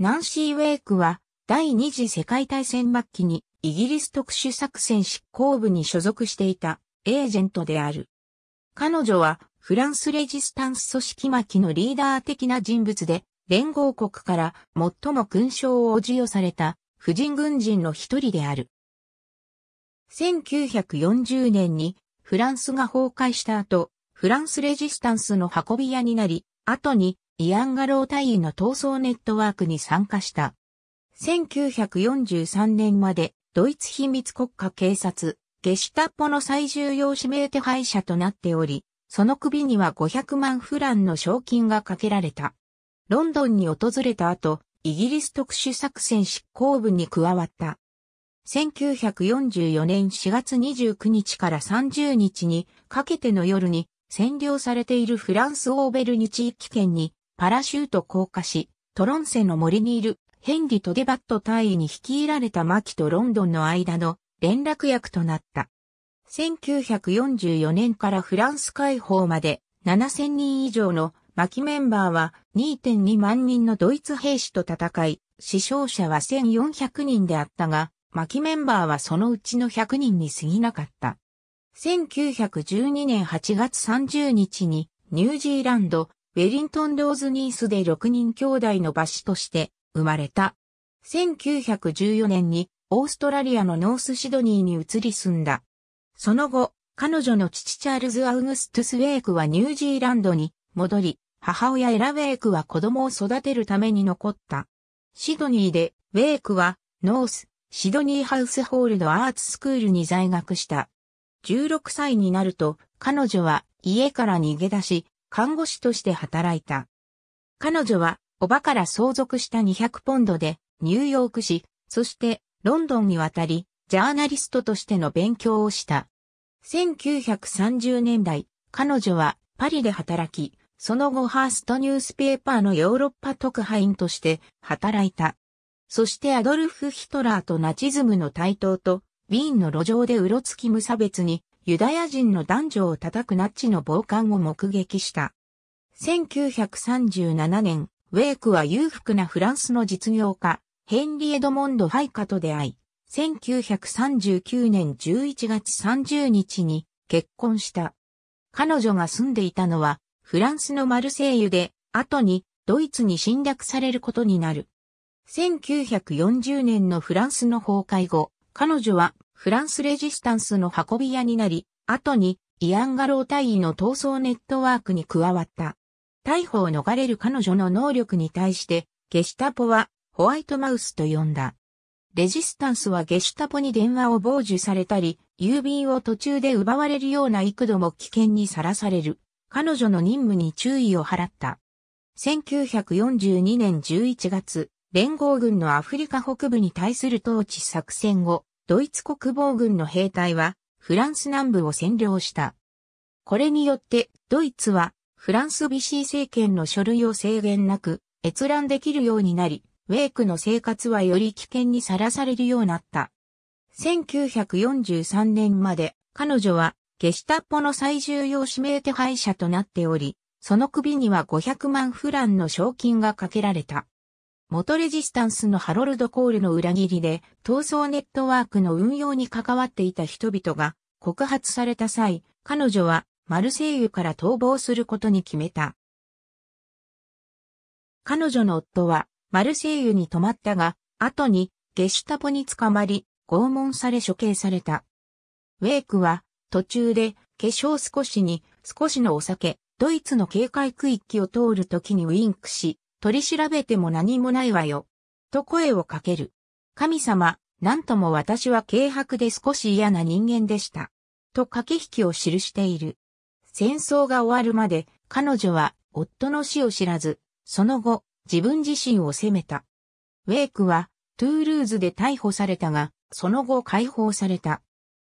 ナンシー・ウェイクは、第二次世界大戦末期に、イギリス特殊作戦執行部に所属していた、エージェントである。彼女は、フランスレジスタンス組織巻きのリーダー的な人物で、連合国から最も勲章を授与された、婦人軍人の一人である。1940年に、フランスが崩壊した後、フランスレジスタンスの運び屋になり、後にイアンガロー隊員の闘争ネットワークに参加した。1943年までドイツ秘密国家警察、ゲシュタッポの最重要指名手配者となっており、その首には500万フランの賞金がかけられた。ロンドンに訪れた後、イギリス特殊作戦執行部に加わった。1944年4月29日から30日にかけての夜に占領されているフランスオーベルニ地域圏にパラシュート降下し、トロンセの森にいるヘンリとデバット大尉に率いられたマキとロンドンの間の連絡役となった。1944年からフランス解放まで7000人以上のマキメンバーは2.2万人のドイツ兵士と戦い、死傷者は1400人であったが、マキメンバーはそのうちの100人に過ぎなかった。1912年8月30日にニュージーランドウェリントン・ローズ・ニースで6人兄弟の馬子として生まれた。1914年にオーストラリアのノースシドニーに移り住んだ。その後、彼女の父チャールズ・アウグストゥス・ウェイクはニュージーランドに戻り、母親エラ・ウェイクは子供を育てるために残った。シドニーで、ウェイクはノース、シドニーハウスホールドアーツスクールに在学した。16歳になると、彼女は家から逃げ出し、看護師として働いた。彼女は、おばから相続した200ポンドで、ニューヨーク市、そしてロンドンに渡り、ジャーナリストとしての勉強をした。1930年代、彼女はパリで働き、その後ハーストニュースペーパーのヨーロッパ特派員として働いた。そしてアドルフ・ヒトラーとナチズムの台頭と、ウィーンの路上でうろつき無差別にユダヤ人の男女を叩くナッチの暴漢を目撃した。1937年、ウェイクは裕福なフランスの実業家、ヘンリー・エドモンド・ハイカと出会い、1939年11月30日に結婚した。彼女が住んでいたのは、フランスのマルセイユで、後にドイツに侵略されることになる。1940年のフランスの崩壊後、彼女はフランスレジスタンスの運び屋になり、後にイアンガロー大尉の闘争ネットワークに加わった。逮捕を逃れる彼女の能力に対して、ゲシュタポはホワイトマウスと呼んだ。レジスタンスはゲシュタポに電話を傍受されたり、郵便を途中で奪われるような幾度も危険にさらされる。彼女の任務に注意を払った。1942年11月、連合軍のアフリカ北部に対する統治作戦後、ドイツ国防軍の兵隊はフランス南部を占領した。これによってドイツはフランス BC 政権の書類を制限なく閲覧できるようになり、ウェイクの生活はより危険にさらされるようになった。1943年まで彼女はゲシタッポの最重要指名手配者となっており、その首には500万フランの賞金がかけられた。元レジスタンスのハロルド・コールの裏切りで、闘争ネットワークの運用に関わっていた人々が告発された際、彼女はマルセイユから逃亡することに決めた。彼女の夫はマルセイユに泊まったが、後にゲシュタポに捕まり、拷問され処刑された。ウェイクは途中で化粧少しに少しのお酒、ドイツの警戒区域を通るときにウインクし、取り調べても何もないわよ。と声をかける。神様、なんとも私は軽薄で少し嫌な人間でした。と駆け引きを記している。戦争が終わるまで彼女は夫の死を知らず、その後自分自身を責めた。ウェイクはトゥールーズで逮捕されたが、その後解放された。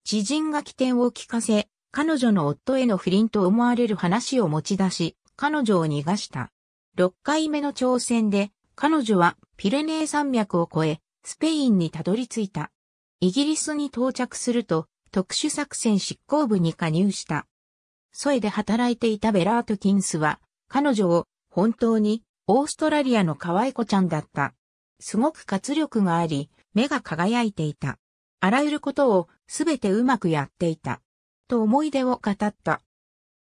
知人が起点を聞かせ、彼女の夫への不倫と思われる話を持ち出し、彼女を逃がした。6回目の挑戦で、彼女はピレネー山脈を越え、スペインにたどり着いた。イギリスに到着すると、特殊作戦執行部に加入した。ソエで働いていたベラート・キンスは、彼女を本当にオーストラリアの可愛い子ちゃんだった。すごく活力があり、目が輝いていた。あらゆることをすべてうまくやっていた。と思い出を語った。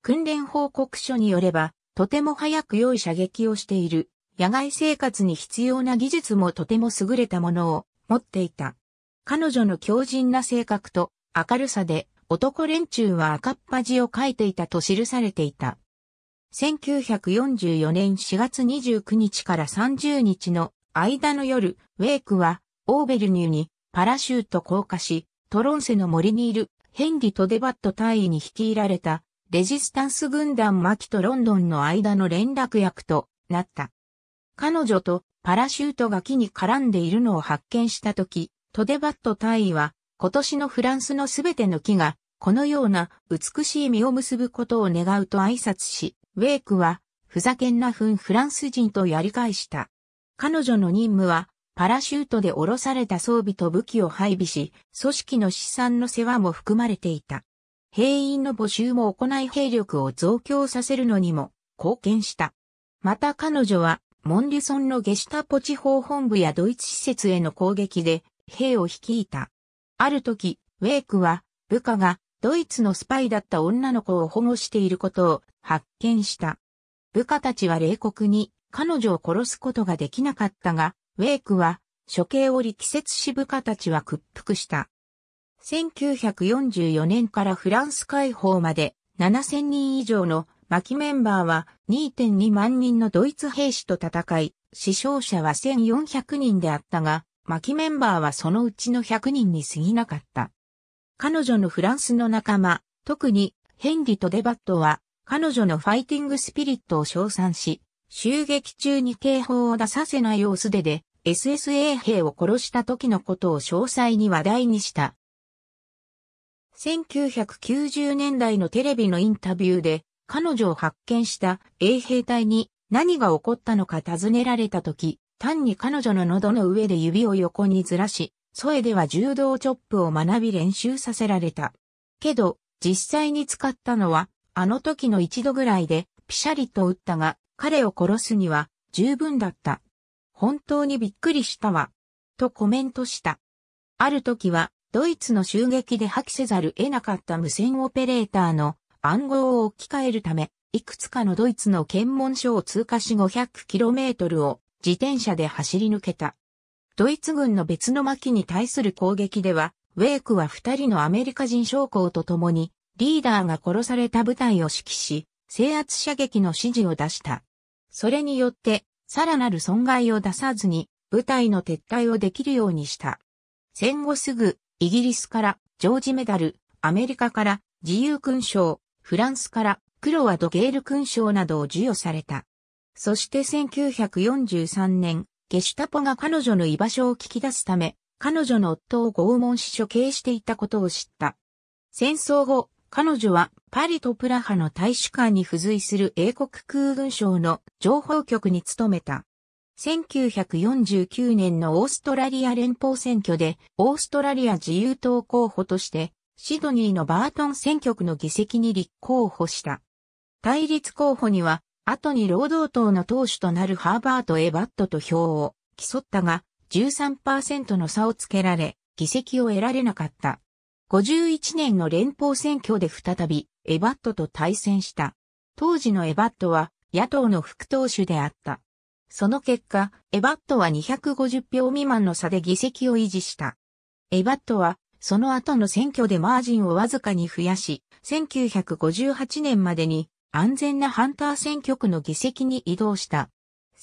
訓練報告書によれば、とても早く良い射撃をしている。野外生活に必要な技術もとても優れたものを持っていた。彼女の強靭な性格と明るさで男連中は赤っ恥を書いていたと記されていた。1944年4月29日から30日の間の夜、ウェイクはオーベルニューにパラシュート降下し、トロンセの森にいるヘンリ・トデバット大尉に率いられたレジスタンス軍団マキとロンドンの間の連絡役となった。彼女とパラシュートが木に絡んでいるのを発見したとき、トデバット大尉は今年のフランスのすべての木がこのような美しい実を結ぶことを願うと挨拶し、ウェイクはふざけんなふんフランス人とやり返した。彼女の任務はパラシュートで降ろされた装備と武器を配備し、組織の資産の世話も含まれていた。兵員の募集も行い兵力を増強させるのにも貢献した。また彼女は、モンリソンのゲシュタポ地方本部やドイツ施設への攻撃で兵を率いた。ある時、ウェイクは部下がドイツのスパイだった女の子を保護していることを発見した。部下たちは冷酷に彼女を殺すことができなかったが、ウェイクは処刑を力説し部下たちは屈服した。1944年からフランス解放まで7000人以上の巻メンバーは2.2万人のドイツ兵士と戦い、死傷者は1400人であったが、巻メンバーはそのうちの100人に過ぎなかった。彼女のフランスの仲間、特にヘンリとデバットは、彼女のファイティングスピリットを称賛し、襲撃中に警報を出させないよう素手で SSA 兵を殺した時のことを詳細に話題にした。1990年代のテレビのインタビューで、彼女を発見した衛兵隊に何が起こったのか尋ねられた時、単に彼女の喉の上で指を横にずらし、それでは柔道チョップを学び練習させられた。けど、実際に使ったのは、あの時の一度ぐらいで、ピシャリと打ったが、彼を殺すには、十分だった。本当にびっくりしたわ。とコメントした。ある時は、ドイツの襲撃で破棄せざる得なかった無線オペレーターの暗号を置き換えるため、いくつかのドイツの検問所を通過し 500km を自転車で走り抜けた。ドイツ軍の別の巻に対する攻撃では、ウェイクは二人のアメリカ人将校と共に、リーダーが殺された部隊を指揮し、制圧射撃の指示を出した。それによって、さらなる損害を出さずに、部隊の撤退をできるようにした。戦後すぐ、イギリスからジョージメダル、アメリカから自由勲章、フランスからクロアドゲール勲章などを授与された。そして1943年、ゲシュタポが彼女の居場所を聞き出すため、彼女の夫を拷問し処刑していたことを知った。戦争後、彼女はパリとプラハの大使館に付随する英国空軍省の情報局に勤めた。1949年のオーストラリア連邦選挙で、オーストラリア自由党候補として、シドニーのバートン選挙区の議席に立候補した。対立候補には、後に労働党の党首となるハーバート・エバットと票を競ったが、13%の差をつけられ、議席を得られなかった。51年の連邦選挙で再び、エバットと対戦した。当時のエバットは、野党の副党首であった。その結果、エバットは250票未満の差で議席を維持した。エバットは、その後の選挙でマージンをわずかに増やし、1958年までに安全なハンター選挙区の議席に移動した。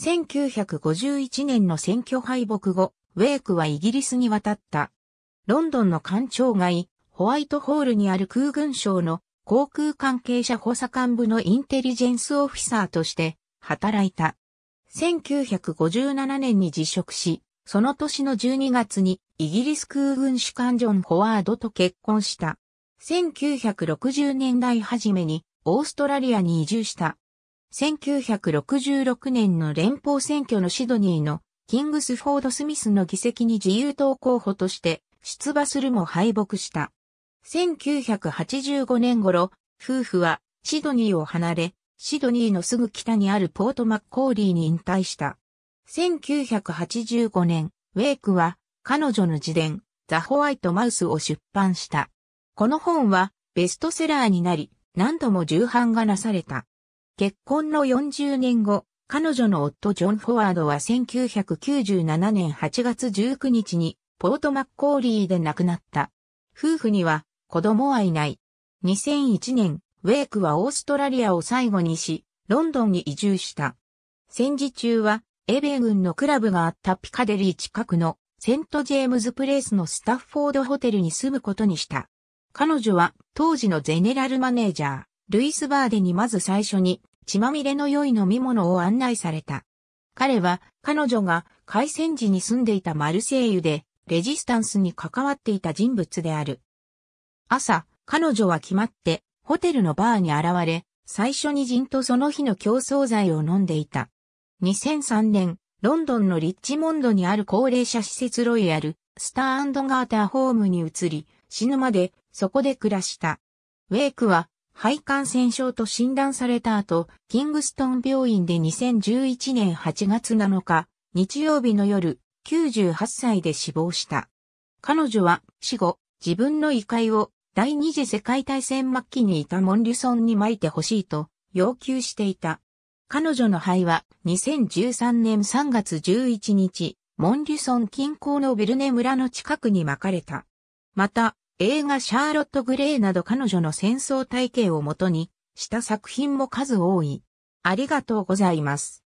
1951年の選挙敗北後、ウェイクはイギリスに渡った。ロンドンの官庁街、ホワイトホールにある空軍省の航空関係者補佐官部のインテリジェンスオフィサーとして働いた。1957年に辞職し、その年の12月にイギリス空軍士官ジョン・ホワードと結婚した。1960年代初めにオーストラリアに移住した。1966年の連邦選挙のシドニーのキングスフォード・スミスの議席に自由党候補として出馬するも敗北した。1985年頃、夫婦はシドニーを離れ、シドニーのすぐ北にあるポートマッコーリーに引退した。1985年、ウェイクは彼女の自伝、ザ・ホワイト・マウスを出版した。この本はベストセラーになり、何度も重版がなされた。結婚の40年後、彼女の夫ジョン・フォワードは1997年8月19日にポートマッコーリーで亡くなった。夫婦には子供はいない。2001年、ウェイクはオーストラリアを最後にし、ロンドンに移住した。戦時中は、エベー軍のクラブがあったピカデリー近くのセントジェームズプレイスのスタッフォードホテルに住むことにした。彼女は当時のゼネラルマネージャー、ルイス・バーデにまず最初に血まみれの良い飲み物を案内された。彼は彼女が開戦時に住んでいたマルセイユでレジスタンスに関わっていた人物である。朝、彼女は決まってホテルのバーに現れ、最初に人とその日の競争剤を飲んでいた。2003年、ロンドンのリッチモンドにある高齢者施設ロイヤル、スターガーターホームに移り、死ぬまでそこで暮らした。ウェイクは肺感染症と診断された後、キングストン病院で2011年8月7日、日曜日の夜、98歳で死亡した。彼女は死後、自分の遺骸を第二次世界大戦末期にいたモンリュソンに巻いてほしいと要求していた。彼女の灰は2013年3月11日、モンリュソン近郊のベルネ村の近くに巻かれた。また、映画シャーロット・グレーなど彼女の戦争体系をもとにした作品も数多い。ありがとうございます。